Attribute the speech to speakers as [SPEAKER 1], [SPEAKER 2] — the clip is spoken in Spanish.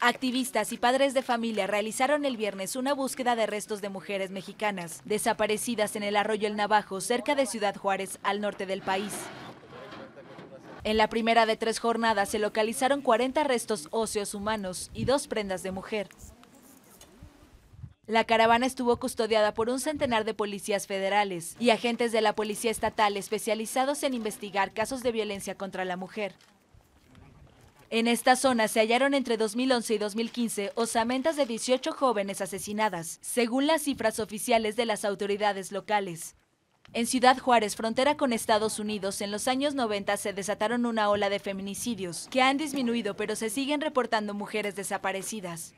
[SPEAKER 1] Activistas y padres de familia realizaron el viernes una búsqueda de restos de mujeres mexicanas desaparecidas en el arroyo El Navajo, cerca de Ciudad Juárez, al norte del país. En la primera de tres jornadas se localizaron 40 restos óseos humanos y dos prendas de mujer. La caravana estuvo custodiada por un centenar de policías federales y agentes de la Policía Estatal especializados en investigar casos de violencia contra la mujer. En esta zona se hallaron entre 2011 y 2015 osamentas de 18 jóvenes asesinadas, según las cifras oficiales de las autoridades locales. En Ciudad Juárez, frontera con Estados Unidos, en los años 90 se desataron una ola de feminicidios, que han disminuido pero se siguen reportando mujeres desaparecidas.